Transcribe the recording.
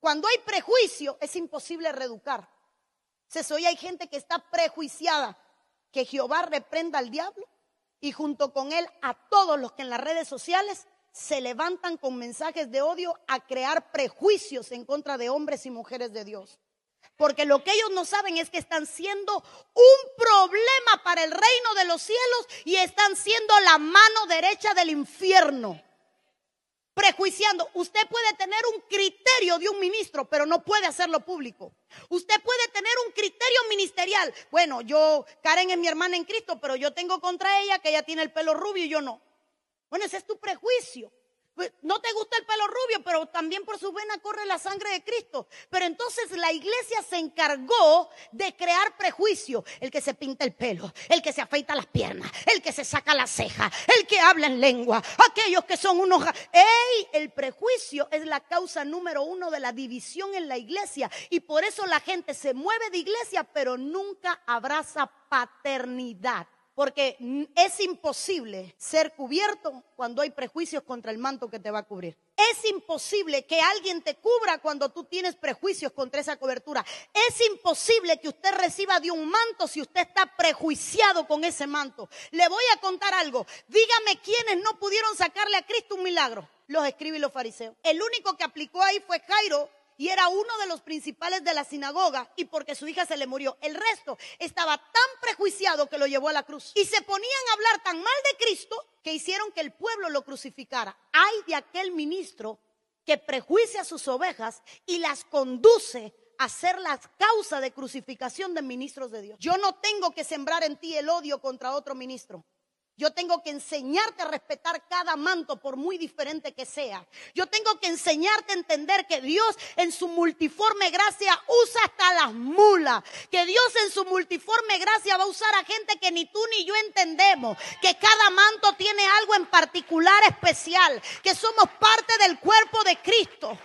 Cuando hay prejuicio es imposible reeducar. Entonces hoy hay gente que está prejuiciada. Que Jehová reprenda al diablo y junto con él a todos los que en las redes sociales se levantan con mensajes de odio a crear prejuicios en contra de hombres y mujeres de Dios. Porque lo que ellos no saben es que están siendo un problema para el reino de los cielos y están siendo la mano derecha del infierno. Prejuiciando, usted puede tener un criterio de un ministro, pero no puede hacerlo público. Usted puede tener un criterio ministerial. Bueno, yo, Karen es mi hermana en Cristo, pero yo tengo contra ella que ella tiene el pelo rubio y yo no. Bueno, ese es tu prejuicio. Pues, no te gusta el pelo rubio, pero también por su vena corre la sangre de Cristo. Pero entonces la iglesia se encargó de crear prejuicio. El que se pinta el pelo, el que se afeita las piernas, el que se saca la ceja, el que habla en lengua, aquellos que son unos... ¡Ey! El prejuicio es la causa número uno de la división en la iglesia. Y por eso la gente se mueve de iglesia, pero nunca abraza paternidad porque es imposible ser cubierto cuando hay prejuicios contra el manto que te va a cubrir. Es imposible que alguien te cubra cuando tú tienes prejuicios contra esa cobertura. Es imposible que usted reciba de un manto si usted está prejuiciado con ese manto. Le voy a contar algo. Dígame quiénes no pudieron sacarle a Cristo un milagro. Los escribí los fariseos. El único que aplicó ahí fue Jairo, y era uno de los principales de la sinagoga y porque su hija se le murió. El resto estaba tan prejuiciado que lo llevó a la cruz. Y se ponían a hablar tan mal de Cristo que hicieron que el pueblo lo crucificara. Ay de aquel ministro que prejuicia a sus ovejas y las conduce a ser la causa de crucificación de ministros de Dios. Yo no tengo que sembrar en ti el odio contra otro ministro. Yo tengo que enseñarte a respetar cada manto por muy diferente que sea. Yo tengo que enseñarte a entender que Dios en su multiforme gracia usa hasta las mulas. Que Dios en su multiforme gracia va a usar a gente que ni tú ni yo entendemos. Que cada manto tiene algo en particular especial. Que somos parte del cuerpo de Cristo.